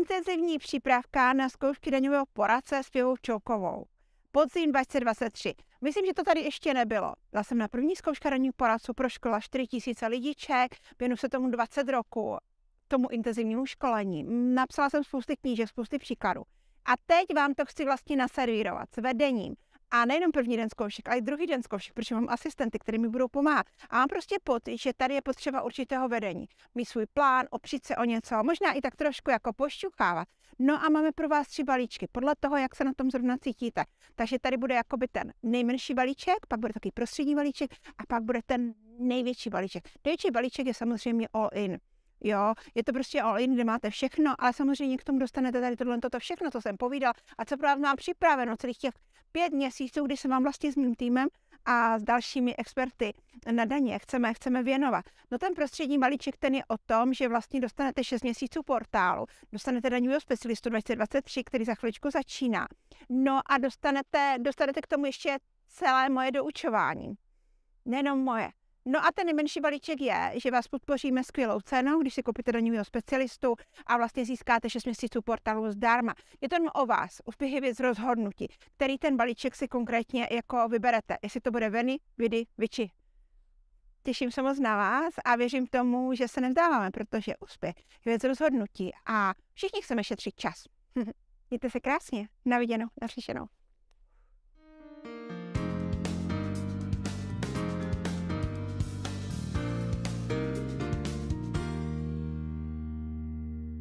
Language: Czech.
Intenzivní přípravka na zkoušky daňového poradce s Pěvou Čoukovou. Podzim 2023. Myslím, že to tady ještě nebylo. Byla jsem na první zkouška daňového poradce pro škola 4000 lidiček, věnu se tomu 20 roku, tomu intenzivnímu školení. Napsala jsem spousty knížek, spousty příkladů. A teď vám to chci vlastně naservírovat s vedením, a nejenom první den zkoušek, ale i druhý den zkoušek, protože mám asistenty, které mi budou pomáhat. A mám prostě pocit, že tady je potřeba určitého vedení. Mít svůj plán, opřít se o něco, možná i tak trošku jako pošťuchávat. No a máme pro vás tři balíčky, podle toho, jak se na tom zrovna cítíte. Takže tady bude jakoby ten nejmenší balíček, pak bude takový prostřední balíček a pak bude ten největší balíček. Největší balíček je samozřejmě all in. Jo, je to prostě all in, kde máte všechno, ale samozřejmě k tomu dostanete tady tohle, toto všechno, co jsem povídal a co pro vás mám připraveno, celých těch pět měsíců, kdy se vám vlastně s mým týmem a s dalšími experty na daně chceme, chceme věnovat. No ten prostřední balíček ten je o tom, že vlastně dostanete 6 měsíců portálu, dostanete daňového specialistu 2023, který za chviličku začíná. No a dostanete, dostanete k tomu ještě celé moje doučování. Nenom moje, No a ten nejmenší balíček je, že vás podpoříme skvělou cenou, když si koupíte do daňového specialistu a vlastně získáte 6 měsíců portálu zdarma. Je to o vás, úspěchy věc rozhodnutí, který ten balíček si konkrétně jako vyberete, jestli to bude Veny, Vidy, Viči. Těším se moc na vás a věřím tomu, že se nevzdáváme, protože úspěch je věc rozhodnutí a všichni chceme šetřit čas. Mějte se krásně, naviděnou, naslyšenou.